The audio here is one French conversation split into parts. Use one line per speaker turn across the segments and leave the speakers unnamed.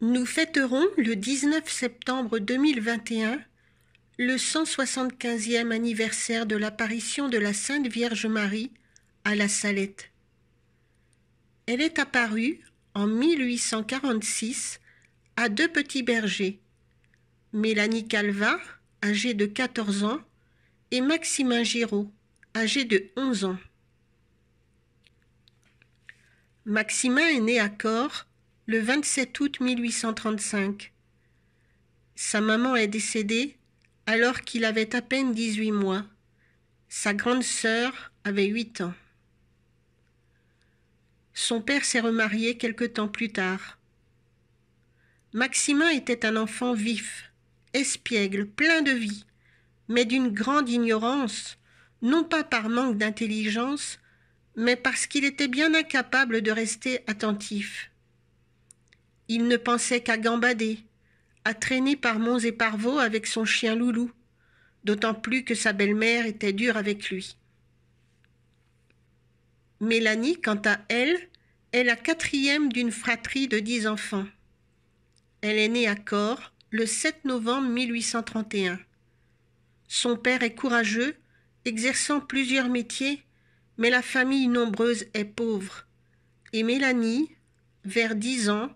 Nous fêterons le 19 septembre 2021 le 175e anniversaire de l'apparition de la Sainte Vierge Marie à la Salette. Elle est apparue en 1846 à deux petits bergers, Mélanie Calva, âgée de 14 ans, et Maximin Giraud, âgé de 11 ans. Maximin est né à Corps le 27 août 1835. Sa maman est décédée alors qu'il avait à peine 18 mois. Sa grande sœur avait 8 ans. Son père s'est remarié quelque temps plus tard. Maximin était un enfant vif, espiègle, plein de vie, mais d'une grande ignorance, non pas par manque d'intelligence, mais parce qu'il était bien incapable de rester attentif. Il ne pensait qu'à gambader, à traîner par monts et par vaux avec son chien loulou, d'autant plus que sa belle-mère était dure avec lui. Mélanie, quant à elle, est la quatrième d'une fratrie de dix enfants. Elle est née à Corps le 7 novembre 1831. Son père est courageux, exerçant plusieurs métiers, mais la famille nombreuse est pauvre. Et Mélanie, vers dix ans,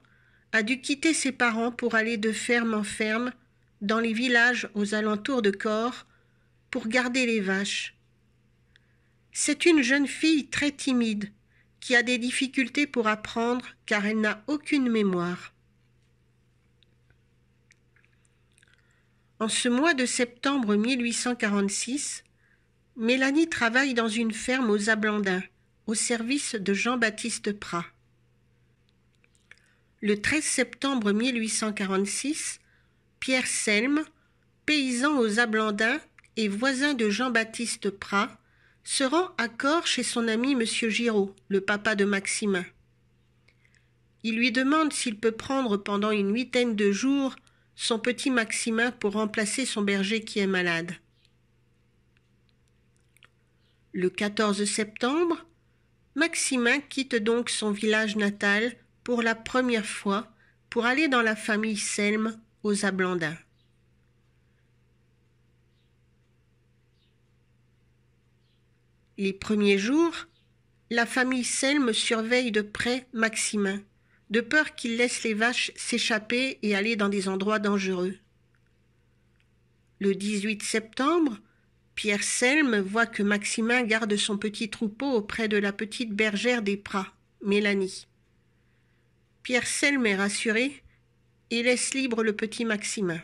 a dû quitter ses parents pour aller de ferme en ferme, dans les villages aux alentours de Corps, pour garder les vaches. C'est une jeune fille très timide, qui a des difficultés pour apprendre car elle n'a aucune mémoire. En ce mois de septembre 1846, Mélanie travaille dans une ferme aux Ablandins, au service de Jean-Baptiste Prat le 13 septembre 1846, Pierre Selme, paysan aux Ablandins et voisin de Jean-Baptiste Prat, se rend à Corps chez son ami M. Giraud, le papa de Maximin. Il lui demande s'il peut prendre pendant une huitaine de jours son petit Maximin pour remplacer son berger qui est malade. Le 14 septembre, Maximin quitte donc son village natal pour la première fois pour aller dans la famille Selm aux Ablandins. Les premiers jours, la famille Selme surveille de près Maximin, de peur qu'il laisse les vaches s'échapper et aller dans des endroits dangereux. Le 18 septembre, Pierre Selm voit que Maximin garde son petit troupeau auprès de la petite bergère des Prats, Mélanie. Pierre est rassuré et laisse libre le petit Maximin.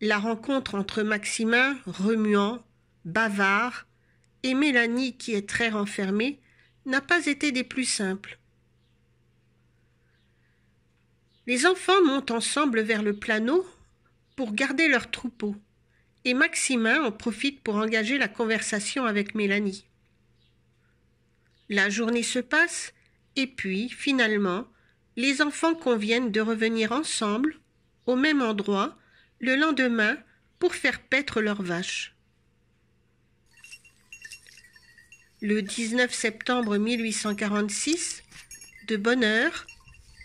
La rencontre entre Maximin, remuant, bavard, et Mélanie, qui est très renfermée, n'a pas été des plus simples. Les enfants montent ensemble vers le plateau pour garder leur troupeau, et Maximin en profite pour engager la conversation avec Mélanie. La journée se passe, et puis, finalement, les enfants conviennent de revenir ensemble, au même endroit, le lendemain, pour faire paître leurs vaches. Le 19 septembre 1846, de bonne heure,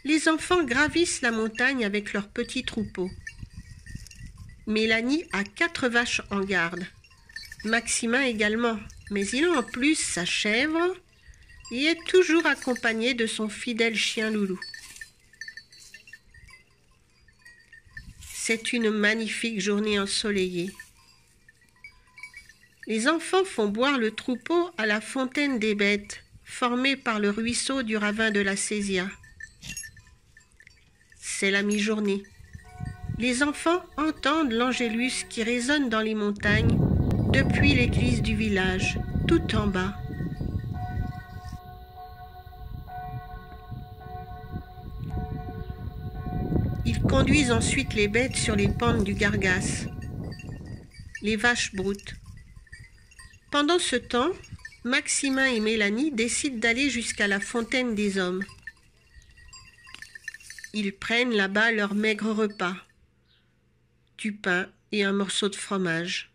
les enfants gravissent la montagne avec leurs petits troupeaux. Mélanie a quatre vaches en garde. Maximin également, mais il a en plus sa chèvre, il est toujours accompagné de son fidèle chien Loulou. C'est une magnifique journée ensoleillée. Les enfants font boire le troupeau à la fontaine des bêtes, formée par le ruisseau du ravin de la Césia. C'est la mi-journée. Les enfants entendent l'Angélus qui résonne dans les montagnes depuis l'église du village, tout en bas. conduisent ensuite les bêtes sur les pentes du gargasse, les vaches broutent. Pendant ce temps, Maximin et Mélanie décident d'aller jusqu'à la fontaine des hommes. Ils prennent là-bas leur maigre repas, du pain et un morceau de fromage.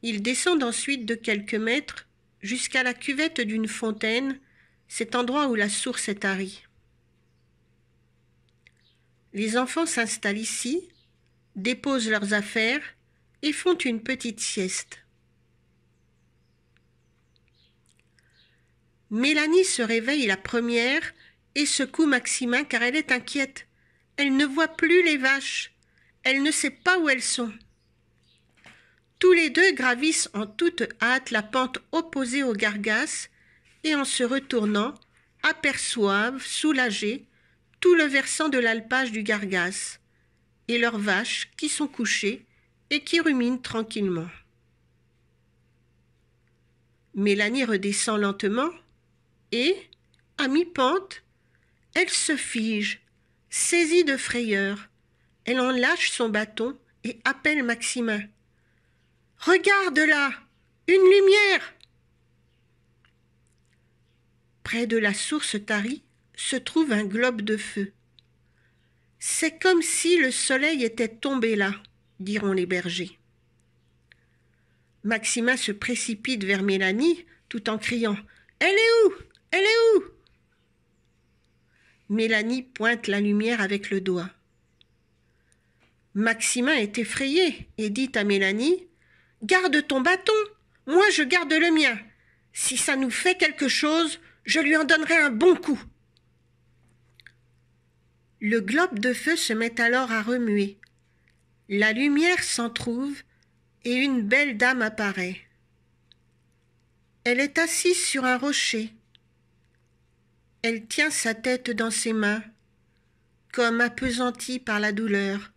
Ils descendent ensuite de quelques mètres jusqu'à la cuvette d'une fontaine, cet endroit où la source est tarie. Les enfants s'installent ici, déposent leurs affaires et font une petite sieste. Mélanie se réveille la première et secoue Maximin car elle est inquiète. Elle ne voit plus les vaches. Elle ne sait pas où elles sont. Tous les deux gravissent en toute hâte la pente opposée aux gargasses et en se retournant, aperçoivent, soulagés, tout le versant de l'alpage du gargasse et leurs vaches qui sont couchées et qui ruminent tranquillement. Mélanie redescend lentement et, à mi-pente, elle se fige, saisie de frayeur. Elle en lâche son bâton et appelle Maximin. Regarde là Une lumière Près de la source tarie, se trouve un globe de feu. C'est comme si le soleil était tombé là, diront les bergers. Maxima se précipite vers Mélanie tout en criant Elle est où Elle est où Mélanie pointe la lumière avec le doigt. Maxima est effrayé et dit à Mélanie Garde ton bâton, moi je garde le mien. Si ça nous fait quelque chose, je lui en donnerai un bon coup. Le globe de feu se met alors à remuer. La lumière s'entrouve et une belle dame apparaît. Elle est assise sur un rocher. Elle tient sa tête dans ses mains, comme appesantie par la douleur.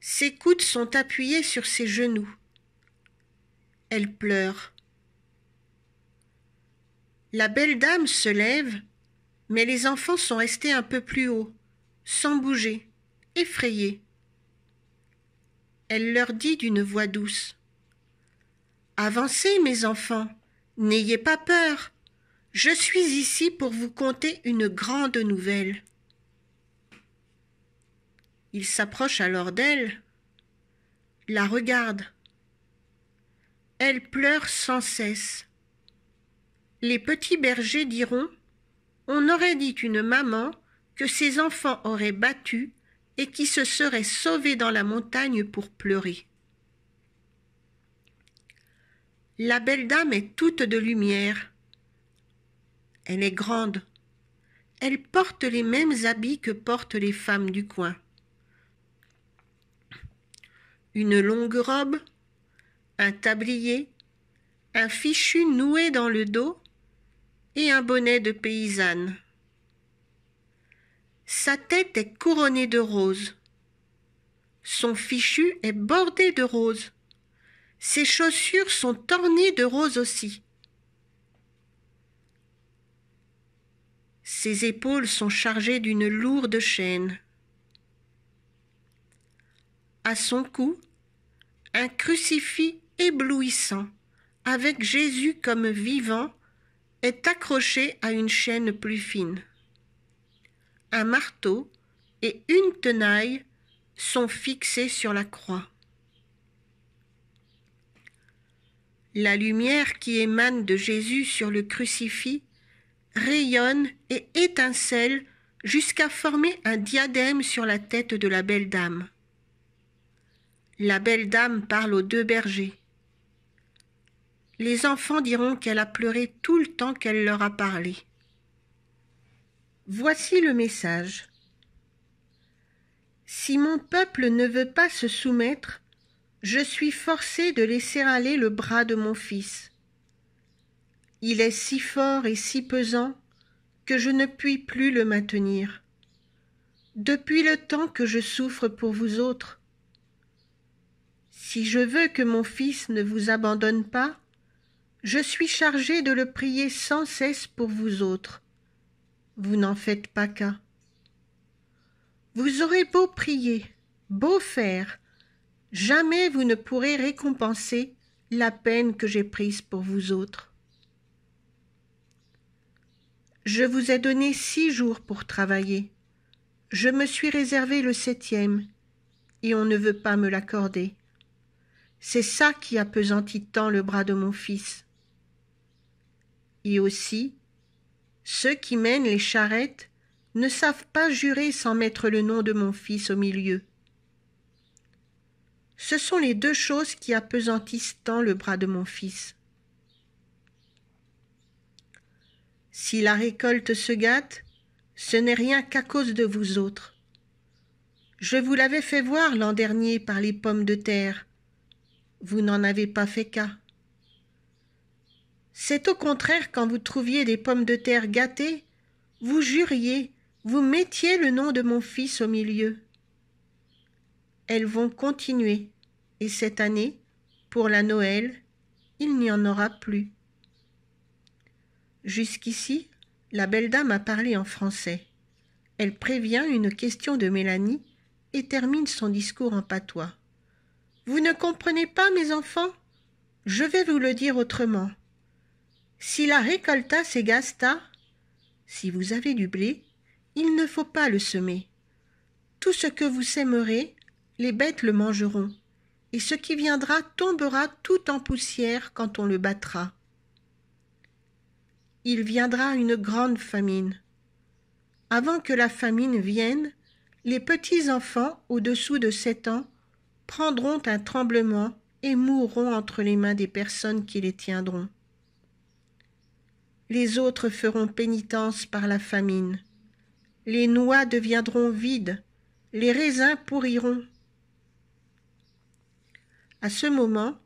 Ses coudes sont appuyés sur ses genoux. Elle pleure. La belle dame se lève mais les enfants sont restés un peu plus haut, sans bouger, effrayés. Elle leur dit d'une voix douce. Avancez, mes enfants, n'ayez pas peur. Je suis ici pour vous conter une grande nouvelle. Il s'approche alors d'elle, la regarde. Elle pleure sans cesse. Les petits bergers diront on aurait dit une maman que ses enfants auraient battu et qui se serait sauvée dans la montagne pour pleurer. La belle dame est toute de lumière. Elle est grande. Elle porte les mêmes habits que portent les femmes du coin. Une longue robe, un tablier, un fichu noué dans le dos, et un bonnet de paysanne. Sa tête est couronnée de roses. Son fichu est bordé de roses. Ses chaussures sont ornées de roses aussi. Ses épaules sont chargées d'une lourde chaîne. À son cou, un crucifix éblouissant, avec Jésus comme vivant est accroché à une chaîne plus fine. Un marteau et une tenaille sont fixés sur la croix. La lumière qui émane de Jésus sur le crucifix rayonne et étincelle jusqu'à former un diadème sur la tête de la belle dame. La belle dame parle aux deux bergers les enfants diront qu'elle a pleuré tout le temps qu'elle leur a parlé. Voici le message. Si mon peuple ne veut pas se soumettre, je suis forcé de laisser aller le bras de mon fils. Il est si fort et si pesant que je ne puis plus le maintenir. Depuis le temps que je souffre pour vous autres, si je veux que mon fils ne vous abandonne pas, je suis chargé de le prier sans cesse pour vous autres. Vous n'en faites pas cas. Vous aurez beau prier, beau faire, jamais vous ne pourrez récompenser la peine que j'ai prise pour vous autres. Je vous ai donné six jours pour travailler. Je me suis réservé le septième, et on ne veut pas me l'accorder. C'est ça qui appesantit tant le bras de mon fils. Et aussi, ceux qui mènent les charrettes ne savent pas jurer sans mettre le nom de mon fils au milieu. Ce sont les deux choses qui appesantissent tant le bras de mon fils. Si la récolte se gâte, ce n'est rien qu'à cause de vous autres. Je vous l'avais fait voir l'an dernier par les pommes de terre. Vous n'en avez pas fait cas. C'est au contraire quand vous trouviez des pommes de terre gâtées, vous juriez, vous mettiez le nom de mon fils au milieu. Elles vont continuer, et cette année, pour la Noël, il n'y en aura plus. Jusqu'ici, la belle dame a parlé en français. Elle prévient une question de Mélanie et termine son discours en patois. Vous ne comprenez pas, mes enfants Je vais vous le dire autrement. Si la récolta s'égasta, si vous avez du blé, il ne faut pas le semer. Tout ce que vous sèmerez, les bêtes le mangeront, et ce qui viendra tombera tout en poussière quand on le battra. Il viendra une grande famine. Avant que la famine vienne, les petits enfants au-dessous de sept ans prendront un tremblement et mourront entre les mains des personnes qui les tiendront les autres feront pénitence par la famine. Les noix deviendront vides, les raisins pourriront. À ce moment,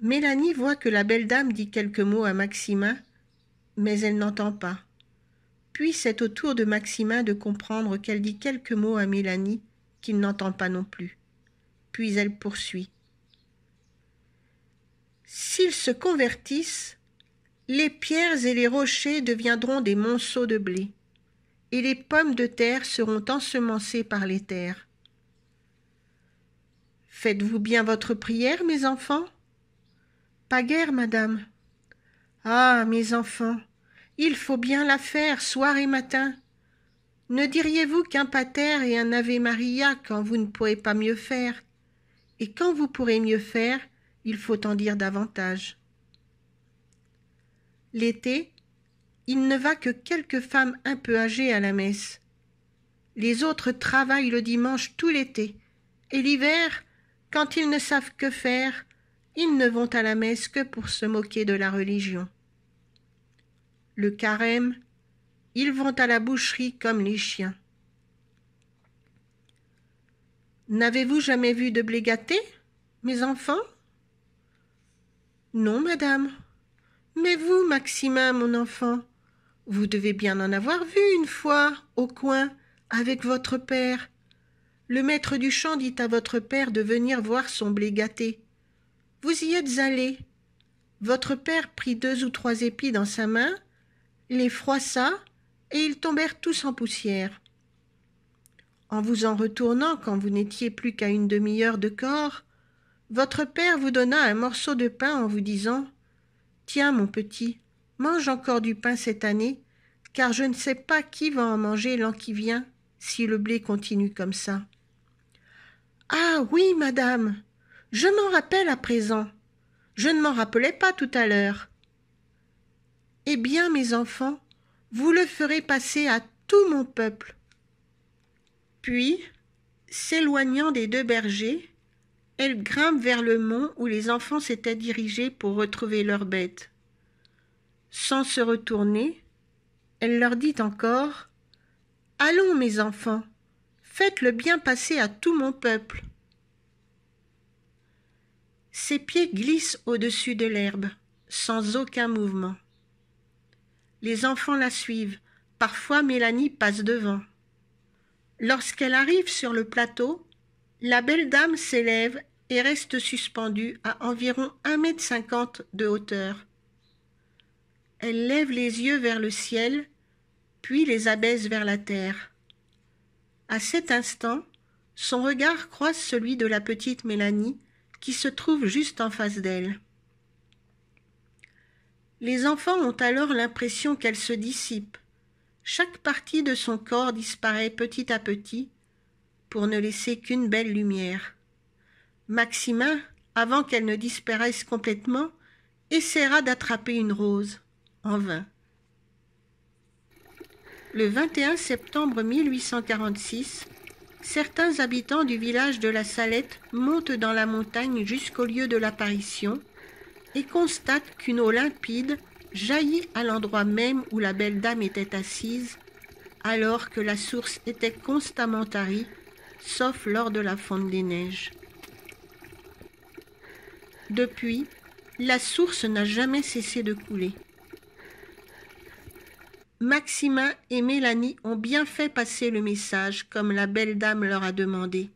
Mélanie voit que la belle dame dit quelques mots à Maximin, mais elle n'entend pas. Puis c'est au tour de Maximin de comprendre qu'elle dit quelques mots à Mélanie, qu'il n'entend pas non plus. Puis elle poursuit. S'ils se convertissent, les pierres et les rochers deviendront des monceaux de blé, et les pommes de terre seront ensemencées par les terres. Faites-vous bien votre prière, mes enfants Pas guère, madame. Ah, mes enfants, il faut bien la faire soir et matin. Ne diriez-vous qu'un pater et un Ave Maria quand vous ne pourrez pas mieux faire Et quand vous pourrez mieux faire, il faut en dire davantage. L'été, il ne va que quelques femmes un peu âgées à la messe. Les autres travaillent le dimanche tout l'été. Et l'hiver, quand ils ne savent que faire, ils ne vont à la messe que pour se moquer de la religion. Le carême, ils vont à la boucherie comme les chiens. N'avez-vous jamais vu de blé mes enfants Non, madame. Mais vous, Maximin, mon enfant, vous devez bien en avoir vu une fois, au coin, avec votre père. Le maître du champ dit à votre père de venir voir son blé gâté. Vous y êtes allé. Votre père prit deux ou trois épis dans sa main, les froissa, et ils tombèrent tous en poussière. En vous en retournant quand vous n'étiez plus qu'à une demi-heure de corps, votre père vous donna un morceau de pain en vous disant Tiens, mon petit, mange encore du pain cette année, car je ne sais pas qui va en manger l'an qui vient, si le blé continue comme ça. Ah. Oui, madame. Je m'en rappelle à présent. Je ne m'en rappelais pas tout à l'heure. Eh bien, mes enfants, vous le ferez passer à tout mon peuple. Puis, s'éloignant des deux bergers, elle grimpe vers le mont où les enfants s'étaient dirigés pour retrouver leurs bêtes. Sans se retourner, elle leur dit encore Allons, mes enfants, faites le bien passer à tout mon peuple. Ses pieds glissent au-dessus de l'herbe, sans aucun mouvement. Les enfants la suivent. Parfois, Mélanie passe devant. Lorsqu'elle arrive sur le plateau, la belle dame s'élève et reste suspendue à environ un mètre cinquante de hauteur. Elle lève les yeux vers le ciel, puis les abaisse vers la terre. À cet instant, son regard croise celui de la petite Mélanie, qui se trouve juste en face d'elle. Les enfants ont alors l'impression qu'elle se dissipe. Chaque partie de son corps disparaît petit à petit, pour ne laisser qu'une belle lumière. Maximin, avant qu'elle ne disparaisse complètement, essaiera d'attraper une rose, en vain. Le 21 septembre 1846, certains habitants du village de la Salette montent dans la montagne jusqu'au lieu de l'apparition et constatent qu'une eau limpide jaillit à l'endroit même où la belle dame était assise, alors que la source était constamment tarie, sauf lors de la fonte des neiges. Depuis, la source n'a jamais cessé de couler. Maxima et Mélanie ont bien fait passer le message comme la belle dame leur a demandé.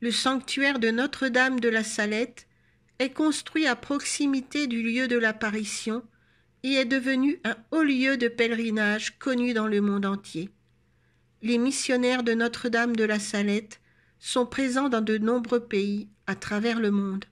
Le sanctuaire de Notre-Dame de la Salette est construit à proximité du lieu de l'apparition et est devenu un haut lieu de pèlerinage connu dans le monde entier. Les missionnaires de Notre-Dame de la Salette sont présents dans de nombreux pays à travers le monde.